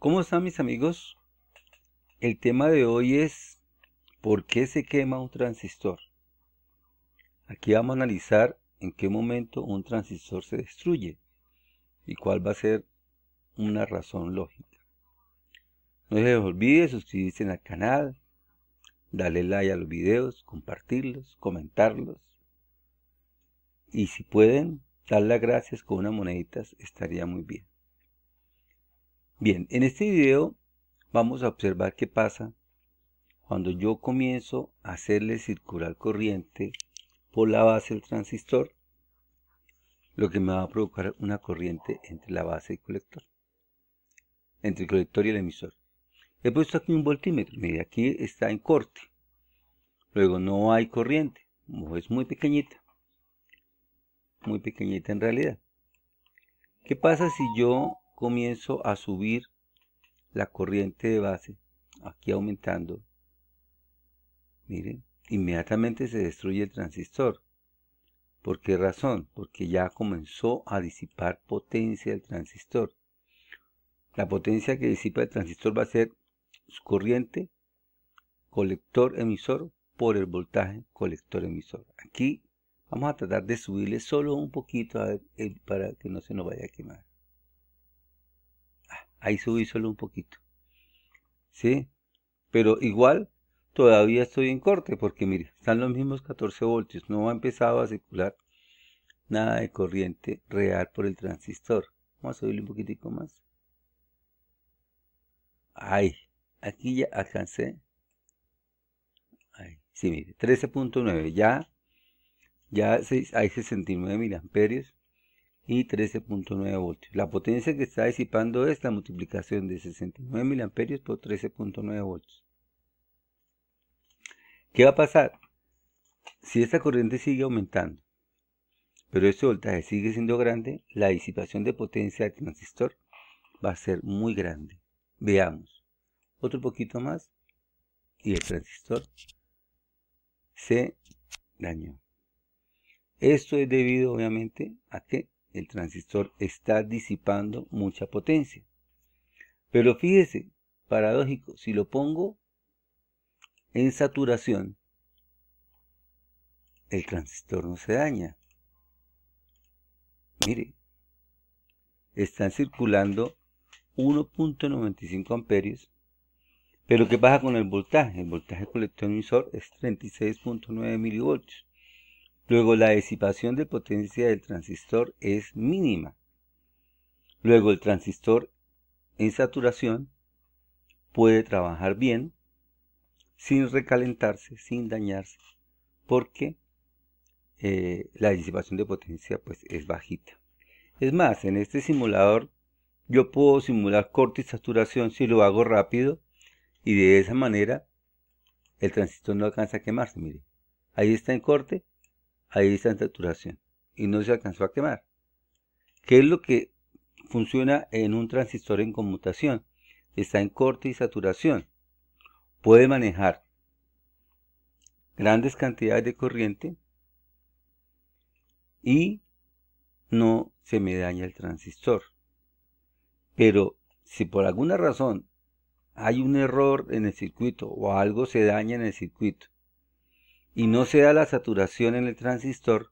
¿Cómo están mis amigos? El tema de hoy es ¿por qué se quema un transistor? Aquí vamos a analizar en qué momento un transistor se destruye y cuál va a ser una razón lógica. No se les olvide suscribirse al canal, darle like a los videos, compartirlos, comentarlos. Y si pueden, dar las gracias con unas moneditas estaría muy bien. Bien, en este video vamos a observar qué pasa cuando yo comienzo a hacerle circular corriente por la base del transistor, lo que me va a provocar una corriente entre la base y el colector, entre el colector y el emisor. He puesto aquí un voltímetro, mire, aquí está en corte. Luego no hay corriente, es muy pequeñita, muy pequeñita en realidad. ¿Qué pasa si yo comienzo a subir la corriente de base, aquí aumentando, miren, inmediatamente se destruye el transistor. ¿Por qué razón? Porque ya comenzó a disipar potencia el transistor. La potencia que disipa el transistor va a ser su corriente colector-emisor por el voltaje colector-emisor. Aquí vamos a tratar de subirle solo un poquito eh, para que no se nos vaya a quemar. Ahí subí solo un poquito. ¿Sí? Pero igual todavía estoy en corte porque mire, están los mismos 14 voltios. No ha empezado a circular nada de corriente real por el transistor. Vamos a subirle un poquitico más. Ahí. Aquí ya alcancé. Ahí. Sí, mire, 13.9. Ya, ya hay 69 miliamperios y 13.9 voltios. La potencia que está disipando es la multiplicación de 69 amperios por 13.9 voltios. ¿Qué va a pasar? Si esta corriente sigue aumentando, pero este voltaje sigue siendo grande, la disipación de potencia del transistor va a ser muy grande. Veamos. Otro poquito más y el transistor se dañó. Esto es debido obviamente a que el transistor está disipando mucha potencia. Pero fíjese, paradójico, si lo pongo en saturación, el transistor no se daña. Mire, están circulando 1.95 amperios. Pero ¿qué pasa con el voltaje? El voltaje colector emisor es 36.9 milivoltios. Luego la disipación de potencia del transistor es mínima. Luego el transistor en saturación puede trabajar bien sin recalentarse, sin dañarse, porque eh, la disipación de potencia pues, es bajita. Es más, en este simulador yo puedo simular corte y saturación si lo hago rápido y de esa manera el transistor no alcanza a quemarse. Mire, ahí está en corte está en saturación y no se alcanzó a quemar. ¿Qué es lo que funciona en un transistor en conmutación? Está en corte y saturación. Puede manejar grandes cantidades de corriente y no se me daña el transistor. Pero si por alguna razón hay un error en el circuito o algo se daña en el circuito y no se da la saturación en el transistor,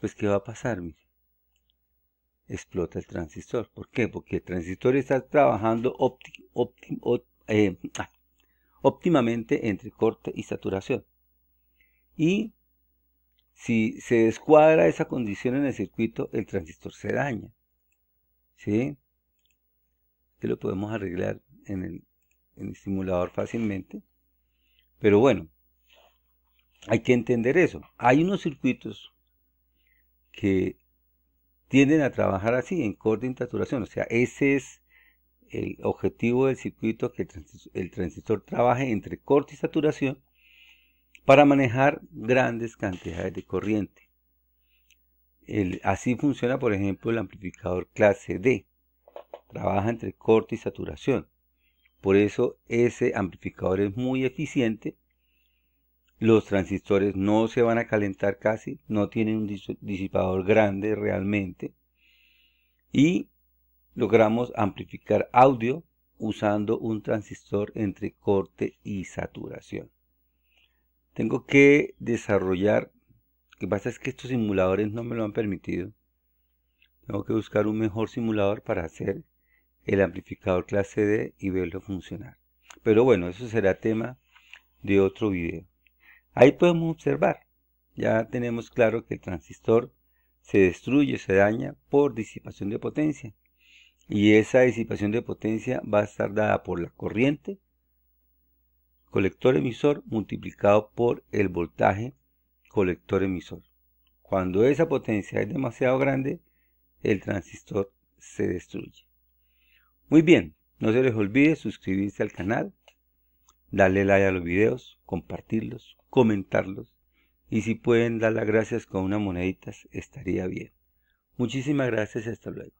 pues ¿qué va a pasar? Explota el transistor. ¿Por qué? Porque el transistor está trabajando eh, ah, óptimamente entre corte y saturación. Y si se descuadra esa condición en el circuito, el transistor se daña. ¿Sí? Que lo podemos arreglar en el, en el simulador fácilmente. Pero bueno, hay que entender eso. Hay unos circuitos que tienden a trabajar así, en corte y saturación, O sea, ese es el objetivo del circuito, que el transistor, trabaje entre corte y saturación para manejar grandes cantidades de corriente. así funciona, por ejemplo, el amplificador clase D. Trabaja entre corte y saturación. Por eso ese amplificador es muy eficiente los transistores no se van a calentar casi, no tienen un disipador grande realmente. Y logramos amplificar audio usando un transistor entre corte y saturación. Tengo que desarrollar, lo que pasa es que estos simuladores no me lo han permitido. Tengo que buscar un mejor simulador para hacer el amplificador clase D y verlo funcionar. Pero bueno, eso será tema de otro video. Ahí podemos observar, ya tenemos claro que el transistor se destruye, se daña por disipación de potencia. Y esa disipación de potencia va a estar dada por la corriente, colector-emisor, multiplicado por el voltaje colector-emisor. Cuando esa potencia es demasiado grande, el transistor se destruye. Muy bien, no se les olvide suscribirse al canal darle like a los videos, compartirlos, comentarlos y si pueden dar las gracias con unas moneditas estaría bien. Muchísimas gracias y hasta luego.